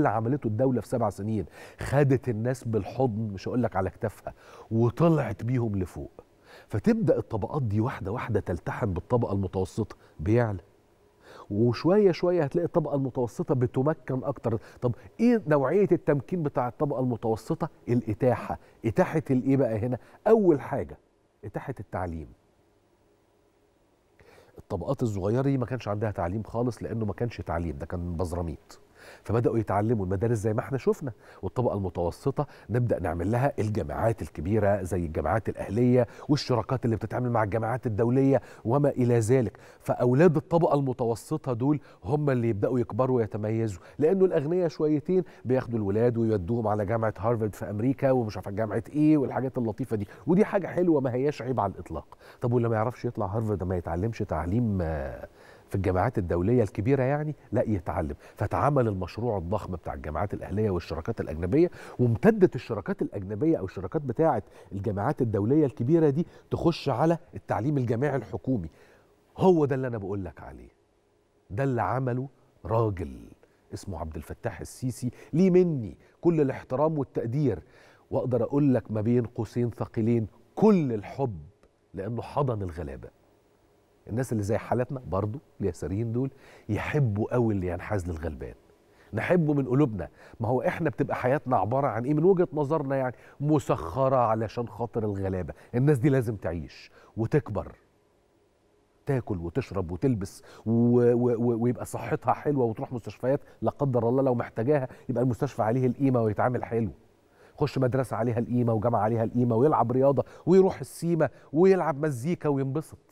اللي عملته الدولة في سبع سنين خدت الناس بالحضن مش هقول لك على كتافها وطلعت بيهم لفوق فتبدأ الطبقات دي واحدة واحدة تلتحم بالطبقة المتوسطة بيعلى وشوية شوية هتلاقي الطبقة المتوسطة بتمكن أكتر طب إيه نوعية التمكين بتاع الطبقة المتوسطة الإتاحة إتاحة الإيه بقى هنا أول حاجة إتاحة التعليم الطبقات الصغيرة دي ما كانش عندها تعليم خالص لأنه ما كانش تعليم ده كان بزراميط فبداوا يتعلموا المدارس زي ما احنا شفنا والطبقه المتوسطه نبدا نعمل لها الجامعات الكبيره زي الجامعات الاهليه والشراكات اللي بتتعامل مع الجامعات الدوليه وما الى ذلك فاولاد الطبقه المتوسطه دول هم اللي يبداوا يكبروا ويتميزوا لانه الاغنياء شويتين بياخدوا الولاد ويودوهم على جامعه هارفارد في امريكا ومش عارفه جامعه ايه والحاجات اللطيفه دي ودي حاجه حلوه ما هياش عيب على الاطلاق طب واللي ما يعرفش يطلع هارفارد ما يتعلمش تعليم آه، في الجامعات الدوليه الكبيره يعني لا يتعلم فاتعمل المشروع الضخم بتاع الجامعات الاهليه والشراكات الاجنبيه وامتدت الشراكات الاجنبيه او الشراكات بتاعه الجامعات الدوليه الكبيره دي تخش على التعليم الجامعي الحكومي هو ده اللي انا بقول لك عليه ده اللي عمله راجل اسمه عبد الفتاح السيسي ليه مني كل الاحترام والتقدير واقدر اقول لك ما بين قوسين ثقيلين كل الحب لانه حضن الغلابه الناس اللي زي حالتنا برضو اليساريين دول يحبوا قوي اللي ينحاز للغلبان نحبه من قلوبنا ما هو احنا بتبقى حياتنا عباره عن ايه من وجهه نظرنا يعني مسخره علشان خاطر الغلابه الناس دي لازم تعيش وتكبر تاكل وتشرب وتلبس و... و... و... ويبقى صحتها حلوه وتروح مستشفيات لا قدر الله لو محتاجاها يبقى المستشفى عليه القيمه ويتعامل حلو يخش مدرسه عليها القيمه وجامعه عليها القيمه ويلعب رياضه ويروح السيما ويلعب مزيكا وينبسط